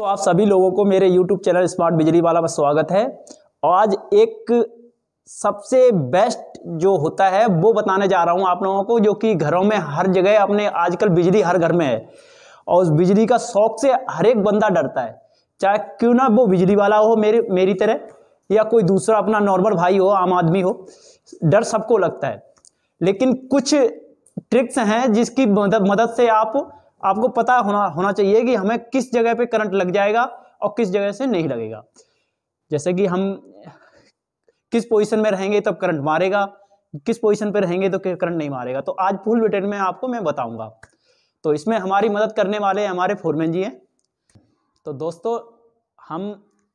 तो आप सभी लोगों को मेरे YouTube चैनल स्मार्ट बिजली वाला में स्वागत है आज एक सबसे बेस्ट जो होता है वो बताने जा रहा हूँ आप लोगों को जो कि घरों में हर जगह अपने आजकल बिजली हर घर में है और उस बिजली का शौक से हर एक बंदा डरता है चाहे क्यों ना वो बिजली वाला हो मेरे मेरी तरह या कोई दूसरा अपना नॉर्मल भाई हो आम आदमी हो डर सबको लगता है लेकिन कुछ ट्रिक्स हैं जिसकी मदद मदद से आप आपको पता होना होना चाहिए कि हमें किस जगह पे करंट लग जाएगा और किस जगह से नहीं लगेगा जैसे कि हम किस पोजीशन में रहेंगे तब करंट मारेगा किस पोजीशन पे रहेंगे तो करंट नहीं मारेगा तो आज फुल डिटेल में आपको मैं बताऊंगा तो इसमें हमारी मदद करने वाले हमारे फोरमैन जी हैं तो दोस्तों हम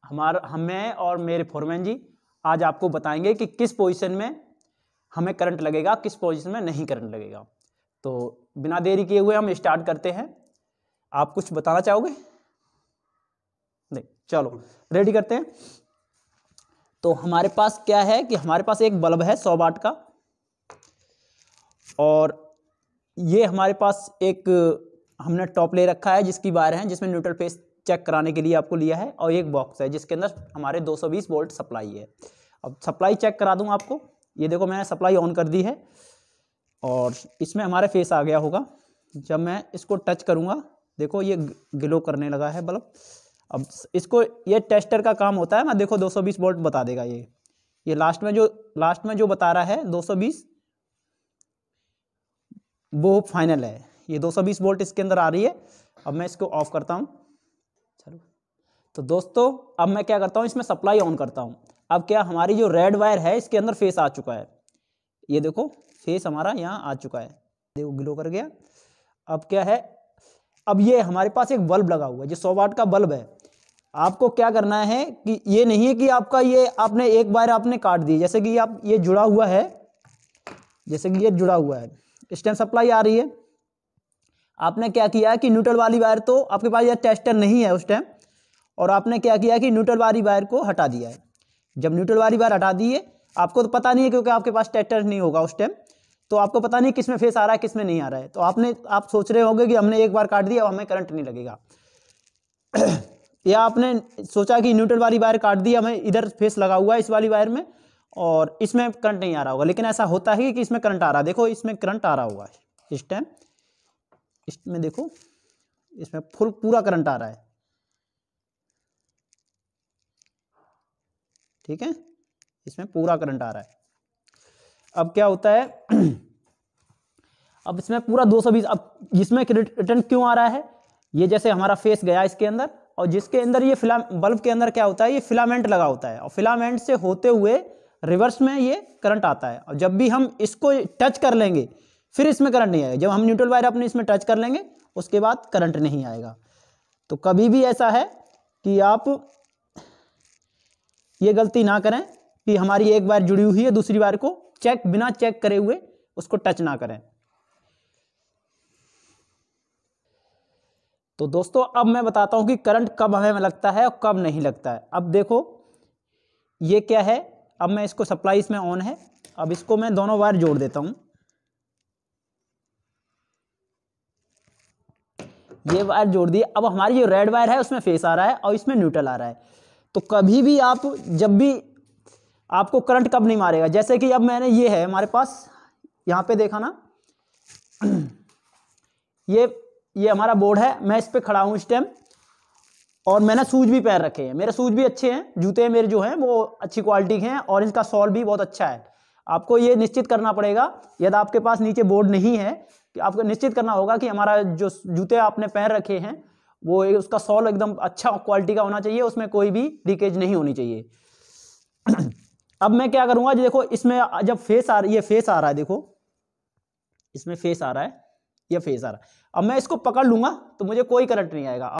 हमारा हमें और मेरे फोरमैन जी आज आपको बताएंगे कि किस पोजीशन में हमें करंट लगेगा किस पोजीशन में नहीं करंट लगेगा तो बिना देरी किए हुए हम स्टार्ट करते हैं आप कुछ बताना चाहोगे नहीं चलो रेडी करते हैं तो हमारे पास क्या है कि हमारे पास एक बल्ब है सौ वाट का और ये हमारे पास एक हमने टॉप ले रखा है जिसकी वायर है जिसमें न्यूट्रल फेस चेक कराने के लिए आपको लिया है और एक बॉक्स है जिसके अंदर हमारे 220 वोल्ट सप्लाई है अब सप्लाई चेक करा दूं आपको ये देखो मैंने सप्लाई ऑन कर दी है और इसमें हमारा फेस आ गया होगा जब मैं इसको टच करूँगा देखो ये ग्लो करने लगा है बल्ब अब इसको ये टेस्टर का काम होता है ना देखो 220 वोल्ट बता देगा ये ये लास्ट में जो लास्ट में जो बता रहा है 220 वो फाइनल है ये 220 वोल्ट इसके अंदर आ रही है अब मैं इसको ऑफ करता हूँ चलो तो दोस्तों अब मैं क्या करता हूँ इसमें सप्लाई ऑन करता हूँ अब क्या हमारी जो रेड वायर है इसके अंदर फेस आ चुका है ये देखो फेस हमारा यहाँ आ चुका है देखो ग्लो कर गया अब क्या है अब ये हमारे पास एक बल्ब लगा हुआ है जो सौ वाट का बल्ब है आपको क्या करना है कि ये नहीं है कि आपका ये आपने एक बार आपने काट दी जैसे कि आप ये जुड़ा हुआ है जैसे कि ये जुड़ा हुआ है स्टैंड सप्लाई आ रही है आपने क्या किया है कि न्यूट्रल वाली वायर तो आपके पास यह टेस्टर नहीं है उस टाइम और आपने क्या किया कि न्यूट्रल वाली वायर को हटा दिया है जब न्यूट्रल वाली वायर हटा दी है आपको तो पता नहीं है क्योंकि आपके पास टेस्टर नहीं होगा उस टाइम तो आपको पता नहीं किस में फेस आ रहा है किस में नहीं आ रहा है तो आपने आप सोच रहे होंगे कि हमने एक बार काट दिया और हमें करंट नहीं लगेगा या आपने सोचा कि न्यूट्रल वाली वायर काट दिया हमें इधर फेस लगा हुआ है इस वाली वायर में और इसमें करंट नहीं आ रहा होगा लेकिन ऐसा होता है कि इसमें करंट आ रहा है देखो इसमें करंट आ रहा हुआ है इस टाइम इसमें देखो इसमें फुल पूरा करंट आ रहा है ठीक है इसमें पूरा करंट आ रहा है अब क्या होता है अब इसमें पूरा 220 अब इसमें रिटर्न क्यों आ रहा है ये जैसे हमारा फेस गया इसके अंदर और जिसके अंदर ये फिला बल्ब के अंदर क्या होता है ये फिलामेंट लगा होता है और फिलामेंट से होते हुए रिवर्स में ये करंट आता है और जब भी हम इसको टच कर लेंगे फिर इसमें करंट नहीं आएगा जब हम न्यूट्रल वायर अपने इसमें टच कर लेंगे उसके बाद करंट नहीं आएगा तो कभी भी ऐसा है कि आप ये गलती ना करें कि हमारी एक बार जुड़ी हुई है दूसरी बार को चेक बिना चेक करे हुए उसको टच ना करें तो दोस्तों अब मैं बताता हूं कि करंट कब हमें लगता है और कब नहीं लगता है अब देखो ये क्या है अब मैं इसको सप्लाई इसमें ऑन है अब इसको मैं दोनों वायर जोड़ देता हूं ये वायर जोड़ दिए अब हमारी जो रेड वायर है उसमें फेस आ रहा है और इसमें न्यूट्रल आ रहा है तो कभी भी आप जब भी आपको करंट कब नहीं मारेगा जैसे कि अब मैंने ये है हमारे पास यहाँ पे देखा ना ये ये हमारा बोर्ड है मैं इस पर खड़ा हूँ इस टाइम और मैंने सूज भी पैर रखे हैं मेरे सूज भी अच्छे हैं जूते मेरे जो हैं वो अच्छी क्वालिटी के हैं और इनका सॉल भी बहुत अच्छा है आपको ये निश्चित करना पड़ेगा यदि आपके पास नीचे बोर्ड नहीं है कि आपको निश्चित करना होगा कि हमारा जो जूते आपने पैर रखे हैं वो उसका सॉल एकदम अच्छा क्वालिटी का होना चाहिए उसमें कोई भी लीकेज नहीं होनी चाहिए अब मैं क्या करूंगा देखो इसमें जब फेस आ ये फेस आ रहा है देखो इसमें फेस आ रहा है ये फेस आ रहा है अब मैं इसको पकड़ लूंगा तो मुझे कोई करंट नहीं आएगा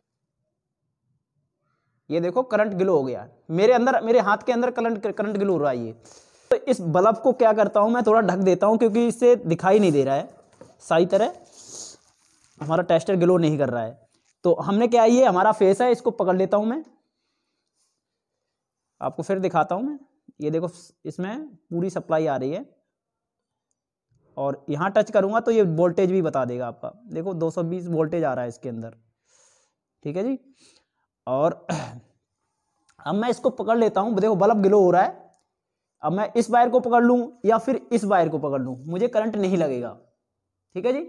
ये देखो करंट ग्लो हो गया मेरे अंदर मेरे हाथ के अंदर करंट करंट ग्लो हो रहा है ये तो इस बल्ब को क्या करता हूं मैं थोड़ा ढक देता हूं क्योंकि इससे दिखाई नहीं दे रहा है सही तरह हमारा टेस्टर ग्लो नहीं कर रहा है तो हमने क्या ये हमारा फेस है इसको पकड़ लेता हूं मैं आपको फिर दिखाता हूं मैं ये देखो इसमें पूरी सप्लाई आ रही है और यहाँ टच करूँगा तो ये वोल्टेज भी बता देगा आपका देखो 220 वोल्टेज आ रहा है इसके अंदर ठीक है जी और अब मैं इसको पकड़ लेता हूँ देखो बल्ब ग्लो हो रहा है अब मैं इस वायर को पकड़ लूँ या फिर इस वायर को पकड़ लूँ मुझे करंट नहीं लगेगा ठीक है जी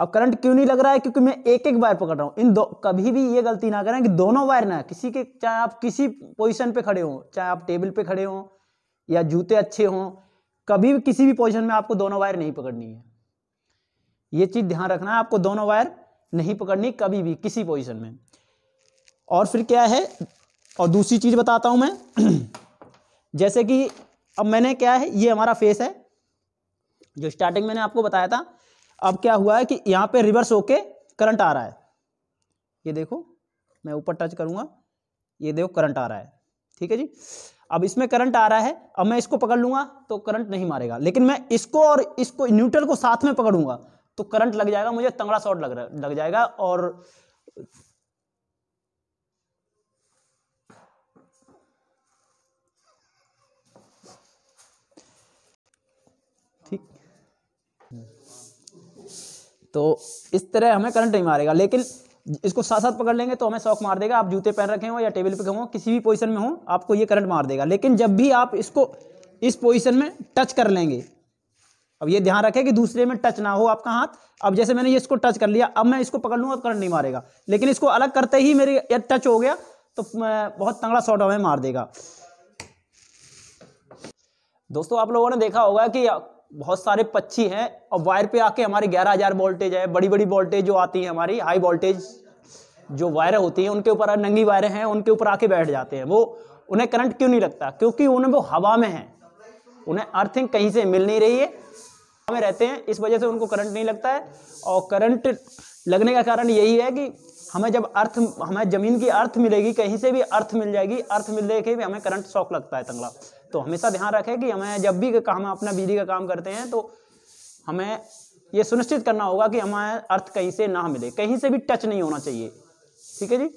अब करंट क्यों नहीं लग रहा है क्योंकि मैं एक एक वायर पकड़ रहा हूँ इन दो कभी भी ये गलती ना करें कि दोनों वायर ना किसी के चाहे आप किसी पोजिशन पे खड़े हों चाहे आप टेबल पे खड़े हों या जूते अच्छे हों कभी भी किसी भी पोजिशन में आपको दोनों वायर नहीं पकड़नी है ये चीज़ ध्यान रखना है आपको दोनों वायर नहीं पकड़नी कभी भी किसी पोजिशन में और फिर क्या है और दूसरी चीज़ बताता हूं मैं जैसे कि अब मैंने क्या है ये हमारा फेस है जो स्टार्टिंग मैंने आपको बताया था अब क्या हुआ है कि यहां पे रिवर्स होके करंट आ रहा है ये देखो मैं ऊपर टच करूंगा ये देखो करंट आ रहा है ठीक है जी अब इसमें करंट आ रहा है अब मैं इसको पकड़ लूंगा तो करंट नहीं मारेगा लेकिन मैं इसको और इसको न्यूट्रल को साथ में पकड़ूंगा तो करंट लग जाएगा मुझे तंगड़ा शॉर्ट लग रहा लग जाएगा और तो इस तरह हमें करंट नहीं मारेगा लेकिन इसको साथ साथ पकड़ लेंगे तो हमें शौक मार देगा आप जूते पहन रखे हो या टेबल पे हो किसी भी पोजीशन में हो आपको ये करंट मार देगा लेकिन जब भी आप इसको इस पोजीशन में टच कर लेंगे अब ये ध्यान रखें कि दूसरे में टच ना हो आपका हाथ अब जैसे मैंने ये इसको टच कर लिया अब मैं इसको पकड़ लूँगा तो करंट नहीं मारेगा लेकिन इसको अलग करते ही मेरे टच हो गया तो बहुत तंगड़ा शॉट हमें मार देगा दोस्तों आप लोगों ने देखा होगा कि बहुत सारे पक्षी हैं और वायर पे आके हमारे 11000 वोल्टेज है बड़ी बड़ी वोल्टेज जो आती है हमारी हाई वोल्टेज जो वायर होती है उनके ऊपर नंगी वायरें हैं उनके ऊपर आके बैठ जाते हैं वो उन्हें करंट क्यों नहीं लगता क्योंकि उन्हें वो हवा में है उन्हें अर्थिंग कहीं से मिल नहीं रही है में रहते हैं इस वजह से उनको करंट नहीं लगता है और करंट लगने का कारण यही है कि हमें जब अर्थ हमें ज़मीन की अर्थ मिलेगी कहीं से भी अर्थ मिल जाएगी अर्थ मिलने के भी हमें करंट शौक लगता है तंगड़ा तो हमेशा ध्यान रखें कि हमें जब भी हम अपना बिजली का काम करते हैं तो हमें ये सुनिश्चित करना होगा कि हमारा अर्थ कहीं से ना मिले कहीं से भी टच नहीं होना चाहिए ठीक है जी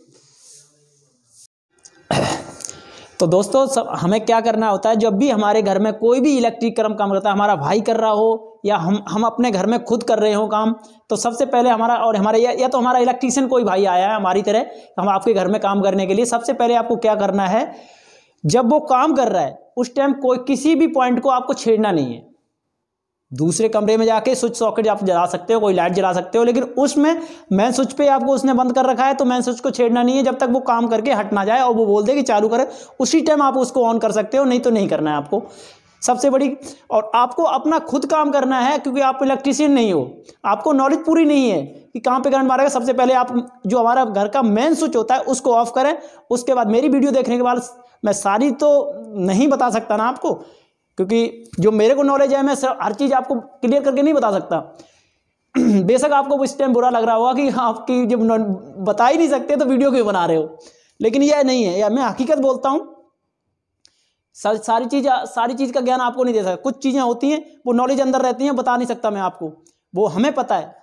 तो दोस्तों सब हमें क्या करना होता है जब भी हमारे घर में कोई भी इलेक्ट्रिक कर्म काम करता है हमारा भाई कर रहा हो या हम हम अपने घर में खुद कर रहे हो काम तो सबसे पहले हमारा और हमारे या, या तो हमारा इलेक्ट्रीशियन कोई भाई आया है हमारी तरह हम आपके घर में काम करने के लिए सबसे पहले आपको क्या करना है जब वो काम कर रहा है उस टाइम कोई किसी भी पॉइंट को आपको छेड़ना नहीं है दूसरे कमरे में जाके स्विच सॉकेट आप जला सकते हो कोई लाइट जला सकते हो लेकिन उसमें मैन स्विच पे आपको उसने बंद कर रखा है तो मैन स्विच को छेड़ना नहीं है जब तक वो काम करके हट ना जाए और वो बोल दे कि चालू करें उसी टाइम आप उसको ऑन कर सकते हो नहीं तो नहीं करना है आपको सबसे बड़ी और आपको अपना खुद काम करना है क्योंकि आप इलेक्ट्रिशियन नहीं हो आपको नॉलेज पूरी नहीं है कि कहाँ पे करंट मारेगा सबसे पहले आप जो हमारा घर का मेन स्विच होता है उसको ऑफ करें उसके बाद मेरी वीडियो देखने के बाद मैं सारी तो नहीं बता सकता ना आपको क्योंकि जो मेरे को नॉलेज है मैं हर चीज़ आपको क्लियर करके नहीं बता सकता बेशक आपको इस टाइम बुरा लग रहा होगा कि आपकी जब बता ही नहीं सकते तो वीडियो क्यों बना रहे हो लेकिन यह नहीं है यार मैं हकीकत बोलता हूँ सारी चीज़ सारी चीज़ का ज्ञान आपको नहीं दे सकता कुछ चीज़ें होती हैं वो नॉलेज अंदर रहती हैं बता नहीं सकता मैं आपको वो हमें पता है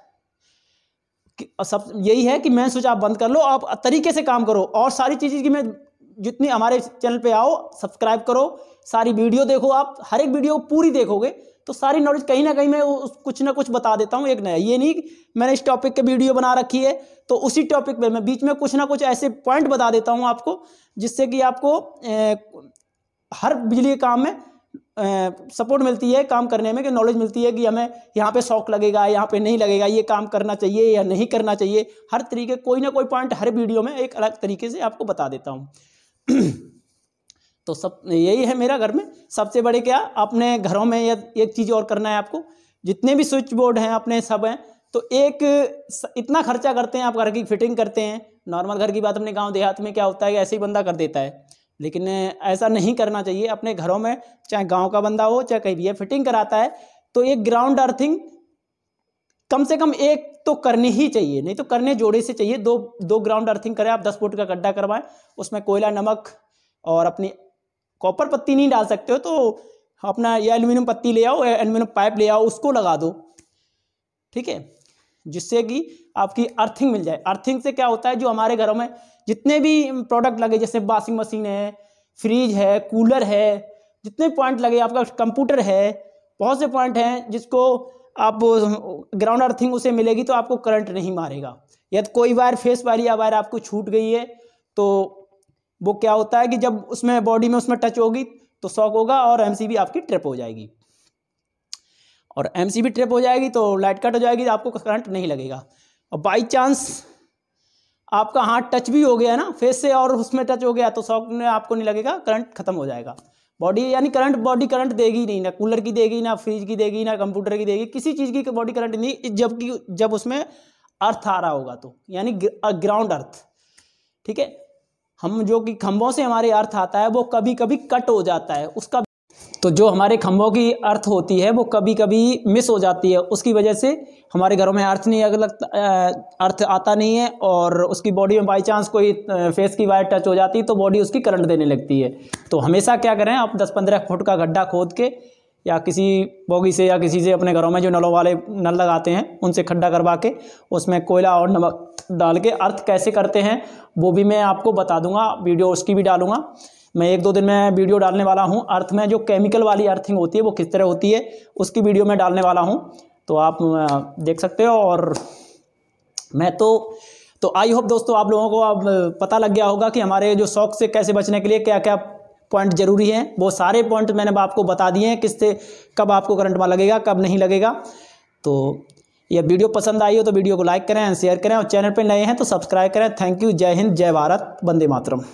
कि सब यही है कि मैं स्विच आप बंद कर लो आप तरीके से काम करो और सारी चीज़ की मैं जितनी हमारे चैनल पे आओ सब्सक्राइब करो सारी वीडियो देखो आप हर एक वीडियो पूरी देखोगे तो सारी नॉलेज कहीं ना कहीं मैं उस कुछ ना कुछ बता देता हूँ एक नया ये नहीं मैंने इस टॉपिक के वीडियो बना रखी है तो उसी टॉपिक पे मैं बीच में कुछ ना कुछ ऐसे पॉइंट बता देता हूँ आपको जिससे कि आपको ए, हर बिजली के काम में सपोर्ट मिलती है काम करने में कि नॉलेज मिलती है कि हमें यहाँ पे शौक लगेगा यहाँ पे नहीं लगेगा ये काम करना चाहिए या नहीं करना चाहिए हर तरीके कोई ना कोई पॉइंट हर वीडियो में एक अलग तरीके से आपको बता देता हूँ तो सब यही है मेरा घर में सबसे बड़े क्या अपने घरों में ये एक चीज़ और करना है आपको जितने भी स्विच बोर्ड हैं अपने सब हैं तो एक इतना खर्चा करते हैं आप घर की फिटिंग करते हैं नॉर्मल घर की बात अपने गांव देहात में क्या होता है ऐसे ही बंदा कर देता है लेकिन ऐसा नहीं करना चाहिए अपने घरों में चाहे गांव का बंदा हो चाहे कहीं भी है फिटिंग कराता है तो एक ग्राउंड अर्थिंग कम से कम एक तो करने ही चाहिए नहीं तो करने जोड़े से चाहिए दो दो ग्राउंड अर्थिंग करें आप दस फुट का गड्ढा करवाएं उसमें कोयला नमक और अपनी कॉपर पत्ती नहीं डाल सकते हो तो अपना या एल्यूमिनियम पत्ती ले आओ एल्यूमिनियम पाइप ले आओ उसको लगा दो ठीक है जिससे कि आपकी अर्थिंग मिल जाए अर्थिंग से क्या होता है जो हमारे घरों में जितने भी प्रोडक्ट लगे जैसे वॉशिंग मशीन है फ्रीज है कूलर है जितने पॉइंट लगे आपका कंप्यूटर है बहुत से पॉइंट हैं जिसको आप ग्राउंड अर्थिंग उसे मिलेगी तो आपको करंट नहीं मारेगा यदि कोई वायर फेस वाली या वायर आपको छूट गई है तो वो क्या होता है कि जब उसमें बॉडी में उसमें टच होगी तो शॉक होगा और एम आपकी ट्रिप हो जाएगी और एम ट्रिप हो जाएगी तो लाइट कट हो जाएगी तो आपको करंट नहीं लगेगा और बाई चांस आपका हाथ टच भी हो गया ना फेस से और उसमें टच हो गया तो शॉक आपको नहीं लगेगा करंट खत्म हो जाएगा बॉडी यानी करंट बॉडी करंट देगी नहीं ना कूलर की देगी ना फ्रिज की देगी ना कंप्यूटर की देगी किसी चीज़ की बॉडी करंट नहीं जबकि जब उसमें अर्थ आ रहा होगा तो यानी ग्राउंड अर्थ ठीक है हम जो कि खंभों से हमारे अर्थ आता है वो कभी कभी कट हो जाता है उसका तो जो हमारे खम्भों की अर्थ होती है वो कभी कभी मिस हो जाती है उसकी वजह से हमारे घरों में अर्थ नहीं लगता अर्थ आता नहीं है और उसकी बॉडी में बाई चांस कोई फेस की वायर टच हो जाती है तो बॉडी उसकी करंट देने लगती है तो हमेशा क्या करें आप 10-15 फुट का गड्ढा खोद के या किसी बोगी से या किसी से अपने घरों में जो नलों वाले नल लगाते हैं उनसे खड्डा करवा के उसमें कोयला और नमक डाल के अर्थ कैसे करते हैं वो भी मैं आपको बता दूंगा वीडियो उसकी भी डालूंगा मैं एक दो दिन में वीडियो डालने वाला हूँ अर्थ में जो केमिकल वाली अर्थिंग होती है वो किस तरह होती है उसकी वीडियो मैं डालने वाला हूँ तो आप देख सकते हो और मैं तो तो आई होप दोस्तों आप लोगों को अब पता लग गया होगा कि हमारे जो शौक से कैसे बचने के लिए क्या क्या पॉइंट जरूरी हैं वो सारे पॉइंट मैंने आपको बता दिए हैं किससे कब आपको करंट मार लगेगा कब नहीं लगेगा तो यह वीडियो पसंद आई हो तो वीडियो को लाइक करें शेयर करें और चैनल पर नए हैं तो सब्सक्राइब करें थैंक यू जय हिंद जय भारत वंदे मातरम